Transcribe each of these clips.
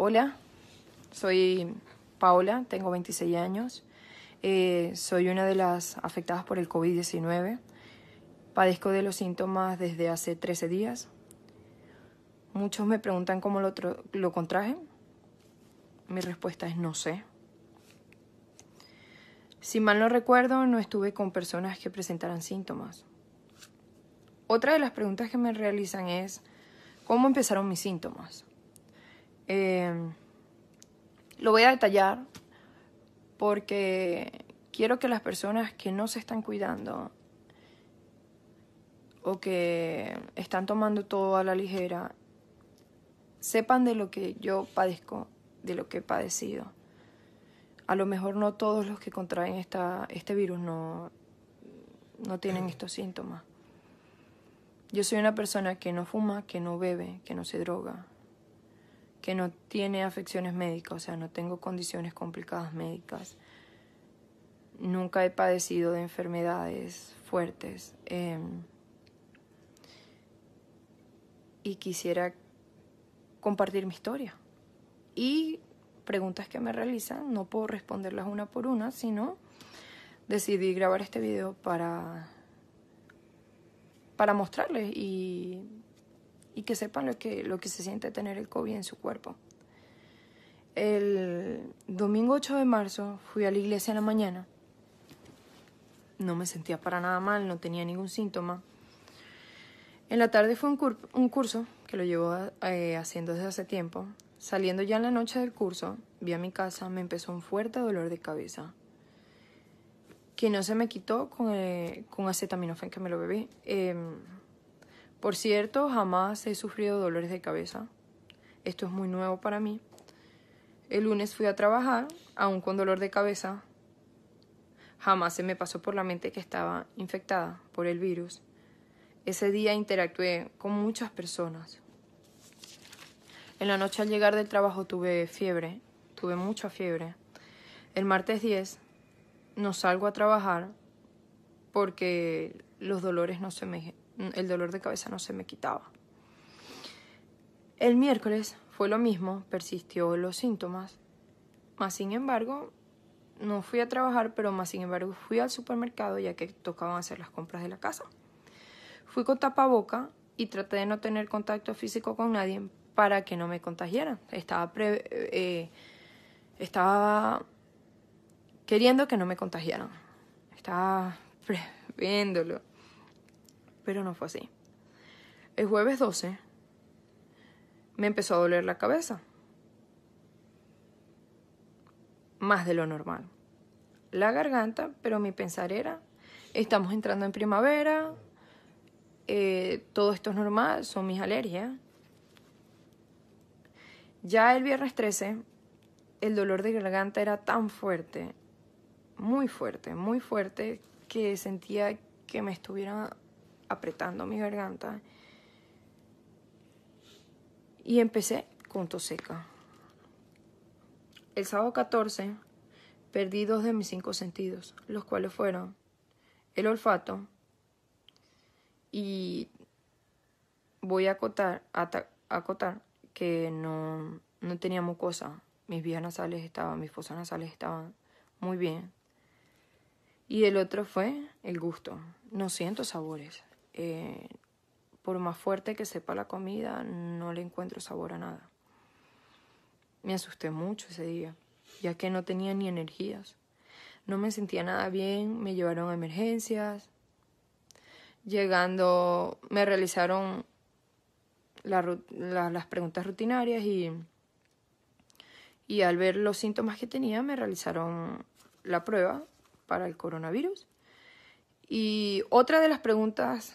Hola, soy Paula, tengo 26 años, eh, soy una de las afectadas por el COVID-19, padezco de los síntomas desde hace 13 días. Muchos me preguntan cómo lo, lo contraje. Mi respuesta es no sé. Si mal no recuerdo, no estuve con personas que presentaran síntomas. Otra de las preguntas que me realizan es, ¿cómo empezaron mis síntomas? Em, lo voy a detallar porque quiero que las personas que no se están cuidando o que están tomando todo a la ligera sepan de lo que yo padezco, de lo que he padecido. A lo mejor no todos los que contraen esta, este virus no, no tienen estos síntomas. Yo soy una persona que no fuma, que no bebe, que no se droga, que no tiene afecciones médicas, o sea, no tengo condiciones complicadas médicas. Nunca he padecido de enfermedades fuertes. Em, y quisiera compartir mi historia. Y preguntas que me realizan, no puedo responderlas una por una, sino decidí grabar este video para, para mostrarles y y que sepan lo que, lo que se siente tener el COVID en su cuerpo. El domingo 8 de marzo fui a la iglesia en la mañana. No me sentía para nada mal, no tenía ningún síntoma. En la tarde fue un, curso que lo llevó eh, haciendo desde hace tiempo. Saliendo ya en la noche del curso, vi a mi casa, me empezó un fuerte dolor de cabeza que no se me quitó con, eh, con acetaminofén que me lo bebí. Em, por cierto, jamás he sufrido dolores de cabeza. Esto es muy nuevo para mí. El lunes fui a trabajar, aún con dolor de cabeza. Jamás se me pasó por la mente que estaba infectada por el virus. Ese día interactué con muchas personas. En la noche al llegar del trabajo tuve fiebre, tuve mucha fiebre. El martes 10 no salgo a trabajar porque los dolores no se me el dolor de cabeza no se me quitaba. El miércoles fue lo mismo, persistió los síntomas, más sin embargo no fui a trabajar, pero más sin embargo fui al supermercado ya que tocaban hacer las compras de la casa. Fui con tapaboca y traté de no tener contacto físico con nadie para que no me contagiaran. Estaba, eh, eh, estaba queriendo que no me contagiaran. Estaba previéndolo pero no fue así. El jueves 12 me empezó a doler la cabeza. Más de lo normal. La garganta, pero mi pensar era, estamos entrando en primavera, eh, todo esto es normal, son mis alergias. Ya el viernes 13, el dolor de garganta era tan fuerte, muy fuerte, muy fuerte, que sentía que me estuviera apretando mi garganta. Y empecé con tos seca. El sábado 14 perdí dos de mis cinco sentidos, los cuales fueron el olfato y voy a acotar, a acotar que no, no tenía mucosa. Mis vías nasales estaban, mis fosas nasales estaban muy bien. Y el otro fue el gusto. No siento sabores. Eh, por más fuerte que sepa la comida, no le encuentro sabor a nada. Me asusté mucho ese día, ya que no tenía ni energías. No me sentía nada bien, me llevaron a emergencias. Llegando, me realizaron las preguntas rutinarias y, y al ver los síntomas que tenía, me realizaron la prueba para el coronavirus. Y otra de las preguntas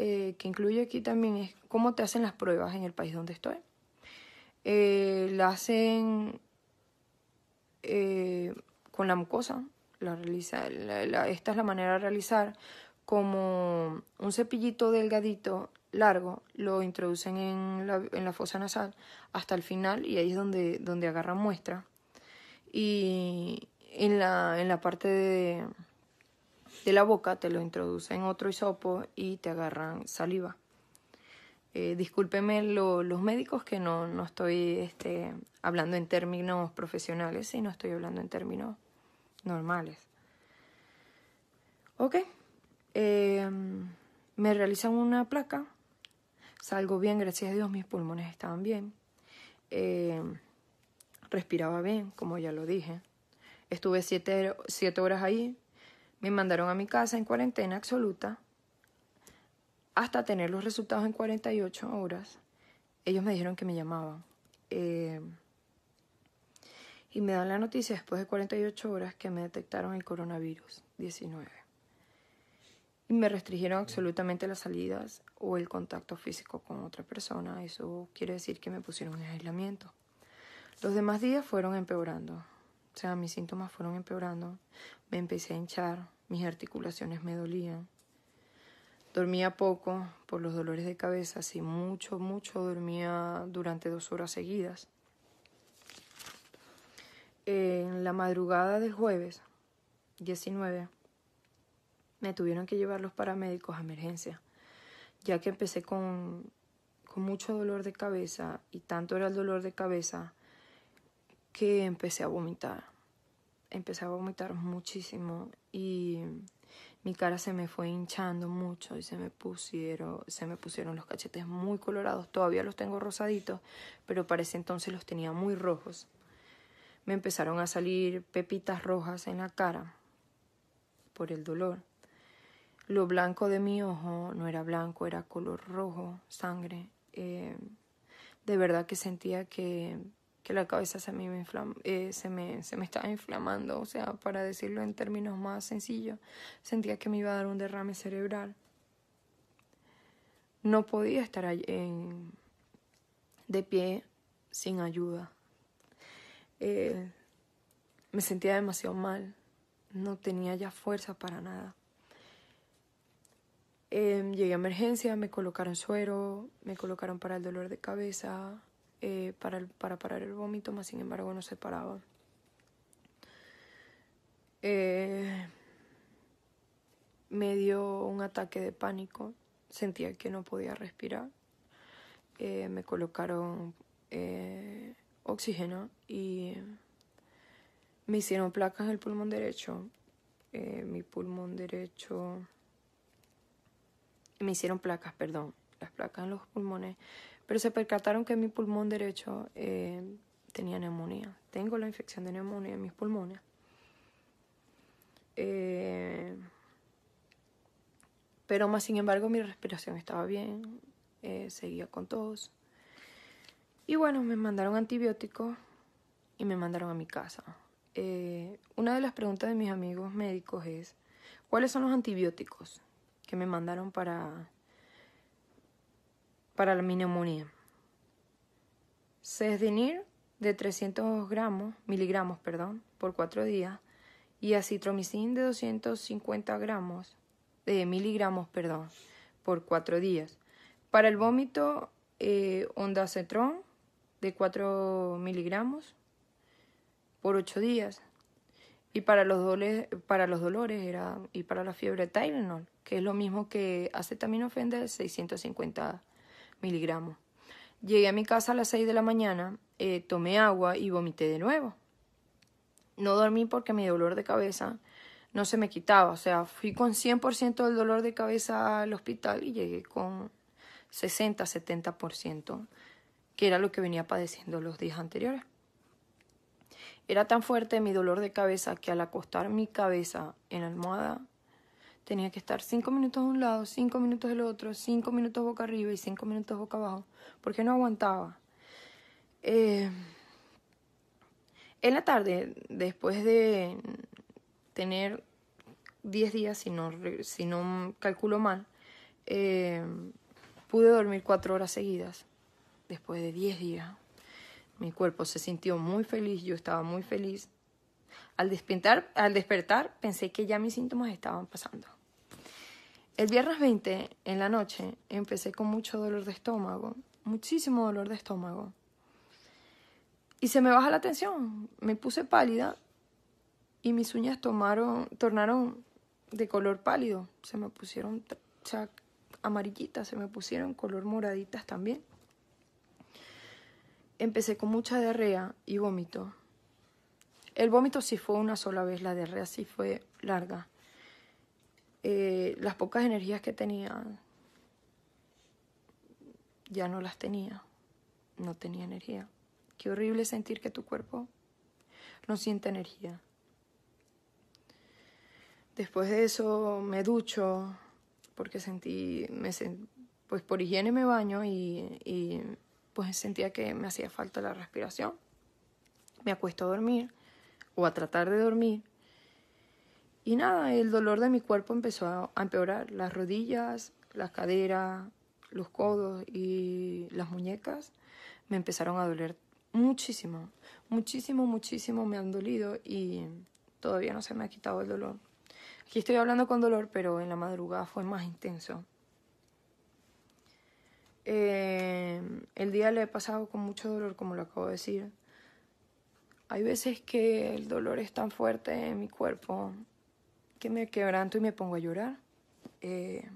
eh, que incluye aquí también es cómo te hacen las pruebas en el país donde estoy. Eh, la hacen eh, con la mucosa, la realiza, esta es la manera de realizar, como un cepillito delgadito, largo, lo introducen en la, fosa nasal hasta el final y ahí es donde, donde agarran muestra. Y la, en la parte de de la boca, te lo introducen en otro hisopo y te agarran saliva. Eh, discúlpeme los médicos que no, no estoy este, hablando en términos profesionales, no estoy hablando en términos normales. Ok, em, me realizan una placa, salgo bien, gracias a Dios, mis pulmones estaban bien, em, respiraba bien, como ya lo dije, estuve siete, siete horas ahí, me mandaron a mi casa en cuarentena absoluta hasta tener los resultados en 48 horas. Ellos me dijeron que me llamaban. Eh, y me dan la noticia después de 48 horas que me detectaron el coronavirus 19. Y me restringieron absolutamente las salidas o el contacto físico con otra persona. Eso quiere decir que me pusieron en aislamiento. Los demás días fueron empeorando. O sea, mis síntomas fueron empeorando, me empecé a hinchar, mis articulaciones me dolían. Dormía poco por los dolores de cabeza, sí, mucho, mucho dormía durante dos horas seguidas. En la madrugada de jueves 19 me tuvieron que llevar los paramédicos a emergencia, ya que empecé con, con mucho dolor de cabeza y tanto era el dolor de cabeza que empecé a vomitar. Empecé a vomitar muchísimo y mi cara se me fue hinchando mucho y se me pusieron, se me pusieron los cachetes muy colorados. Todavía los tengo rosaditos, pero para ese entonces los tenía muy rojos. Me empezaron a salir pepitas rojas en la cara por el dolor. Lo blanco de mi ojo no era blanco, era color rojo, sangre. Eh, de verdad que sentía que que la cabeza se me, eh, se, me, se me estaba inflamando, o sea, para decirlo en términos más sencillos, sentía que me iba a dar un derrame cerebral. No podía estar en, de pie sin ayuda. Eh, me sentía demasiado mal, no tenía ya fuerza para nada. Eh, llegué a emergencia, me colocaron suero, me colocaron para el dolor de cabeza, eh, para, para parar el vómito, más sin embargo no se paraba. Eh, me dio un ataque de pánico, sentía que no podía respirar. Eh, me colocaron oxígeno y me hicieron placas en el pulmón derecho. mi pulmón derecho. Me hicieron placas, perdón. Las placas en los pulmones pero se percataron que mi pulmón derecho eh, tenía neumonía. Tengo la infección de neumonía en mis pulmones. Eh, pero más sin embargo mi respiración estaba bien, eh, seguía con tos. Y bueno, me mandaron antibióticos y me mandaron a mi casa. una de las preguntas de mis amigos médicos es, ¿cuáles son los antibióticos que me mandaron para, para la neumonía. Cesdenir de 300 gramos, miligramos perdón, por 4 días y acitromicin de 250 gramos, de miligramos perdón, por 4 días. Para el vómito, eh, ondacetrón de 4 miligramos por 8 días. Y para los, para los dolores era, y para la fiebre Tylenol, que es lo mismo que acetaminofén de 650 miligramos. Llegué a mi casa a las 6 de la mañana, eh, tomé agua y vomité de nuevo. No dormí porque mi dolor de cabeza no se me quitaba. O sea, fui con 100% del dolor de cabeza al hospital y llegué con 60, 70%, que era lo que venía padeciendo los días anteriores. Era tan fuerte mi dolor de cabeza que al acostar mi cabeza en almohada Tenía que estar cinco minutos de un lado, cinco minutos del otro, cinco minutos boca arriba y cinco minutos boca abajo, porque no aguantaba. Eh, en la tarde, después de tener diez días, si no, si no calculo mal, eh, pude dormir cuatro horas seguidas, después de diez días. Mi cuerpo se sintió muy feliz, yo estaba muy feliz. Al despertar, al despertar pensé que ya mis síntomas estaban pasando. El viernes 20, en la noche, empecé con mucho dolor de estómago, muchísimo dolor de estómago. Y se me baja la tensión, me puse pálida y mis uñas tomaron, tornaron de color pálido, se me pusieron amarillitas, se me pusieron color moraditas también. Empecé con mucha diarrea y vómito. El vómito sí fue una sola vez, la diarrea sí fue larga eh, las pocas energías que tenía, ya no las tenía, no tenía energía. Qué horrible sentir que tu cuerpo no siente energía. Después de eso me ducho porque sentí, me pues por higiene me baño y, y pues sentía que me hacía falta la respiración. Me acuesto a dormir o a tratar de dormir y nada, el dolor de mi cuerpo empezó a empeorar. Las rodillas, las caderas, los codos y las muñecas me empezaron a doler muchísimo. Muchísimo, muchísimo me han dolido y todavía no se me ha quitado el dolor. Aquí estoy hablando con dolor, pero en la madrugada fue más intenso. Em, el día le he pasado con mucho dolor, como lo acabo de decir. Hay veces que el dolor es tan fuerte en mi cuerpo que me quebranto y me pongo a llorar. Eh,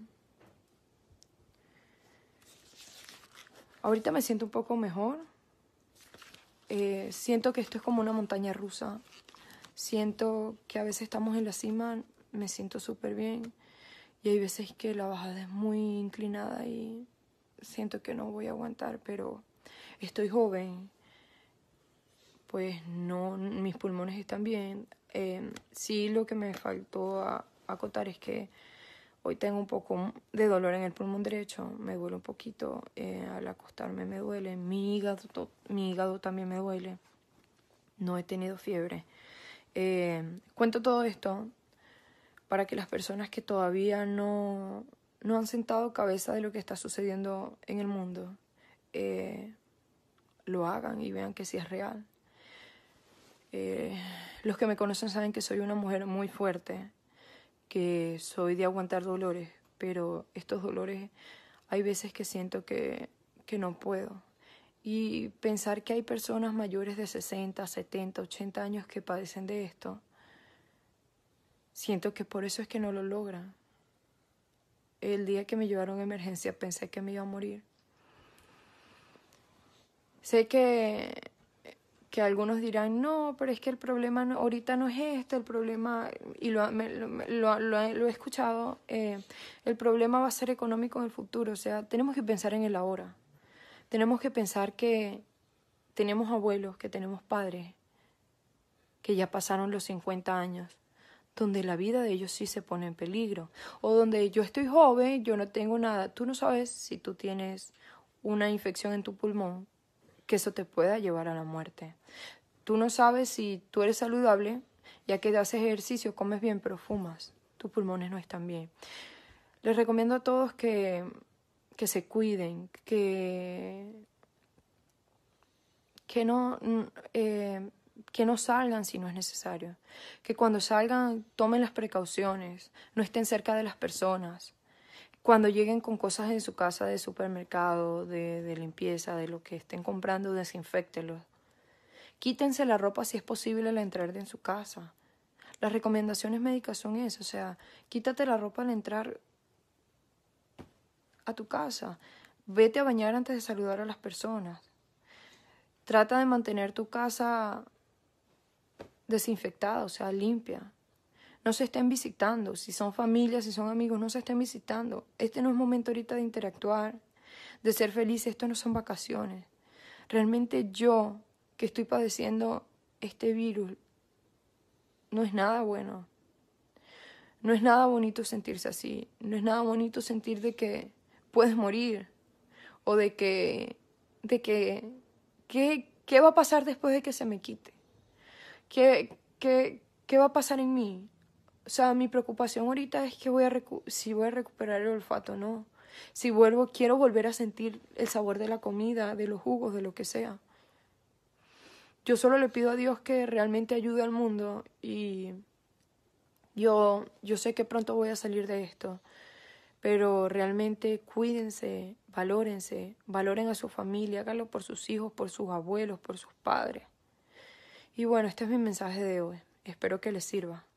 ahorita me siento un poco mejor. Eh, siento que esto es como una montaña rusa. Siento que a veces estamos en la cima, me siento súper bien. Y hay veces que la bajada es muy inclinada y siento que no voy a aguantar, pero estoy joven. Pues no, mis pulmones están bien, Em, sí, lo que me faltó acotar es que hoy tengo un poco de dolor en el pulmón derecho, me duele un poquito, eh, al acostarme me duele, mi hígado, mi hígado también me duele, no he tenido fiebre. Em, cuento todo esto para que las personas que todavía no, han sentado cabeza de lo que está sucediendo en el mundo, eh, lo hagan y vean que sí es real. Eh, los que me conocen saben que soy una mujer muy fuerte, que soy de aguantar dolores, pero estos dolores hay veces que siento que, que no puedo. Y pensar que hay personas mayores de 60, 70, 80 años que padecen de esto, siento que por eso es que no lo logran. El día que me llevaron a emergencia pensé que me iba a morir. Sé que que algunos dirán, no, pero es que el problema ahorita no es este, el problema, y lo, he escuchado, eh, el problema va a ser económico en el futuro, o sea, tenemos que pensar en el ahora, tenemos que pensar que tenemos abuelos, que tenemos padres, que ya pasaron los 50 años, donde la vida de ellos sí se pone en peligro, o donde yo estoy joven, yo no tengo nada, tú no sabes si tú tienes una infección en tu pulmón, que eso te pueda llevar a la muerte. Tú no sabes si tú eres saludable, ya que haces ejercicio, comes bien, pero fumas. Tus pulmones no están bien. Les recomiendo a todos que, que se cuiden, que, que, no, mm, eh, que no salgan si no es necesario. Que cuando salgan tomen las precauciones, no estén cerca de las personas cuando lleguen con cosas en su casa de supermercado, de, limpieza, de lo que estén comprando, desinfectenlos. Quítense la ropa si es posible al entrar en su casa. Las recomendaciones médicas son eso, o sea, quítate la ropa al entrar a tu casa. Vete a bañar antes de saludar a las personas. Trata de mantener tu casa desinfectada, o sea, limpia no se estén visitando, si son familias, si son amigos, no se estén visitando. Este no es momento ahorita de interactuar, de ser felices. esto no son vacaciones. Realmente yo, que estoy padeciendo este virus, no es nada bueno. No es nada bonito sentirse así, no es nada bonito sentir de que puedes morir o de que, de que, ¿qué, va a pasar después de que se me quite? ¿Qué, ¿Qué va a pasar en mí? O sea, mi preocupación ahorita es que voy a si voy a recuperar el olfato o no. Si vuelvo, quiero volver a sentir el sabor de la comida, de los jugos, de lo que sea. Yo solo le pido a Dios que realmente ayude al mundo y yo, yo sé que pronto voy a salir de esto, pero realmente cuídense, valórense, valoren a su familia, háganlo por sus hijos, por sus abuelos, por sus padres. Y bueno, este es mi mensaje de hoy. Espero que les sirva.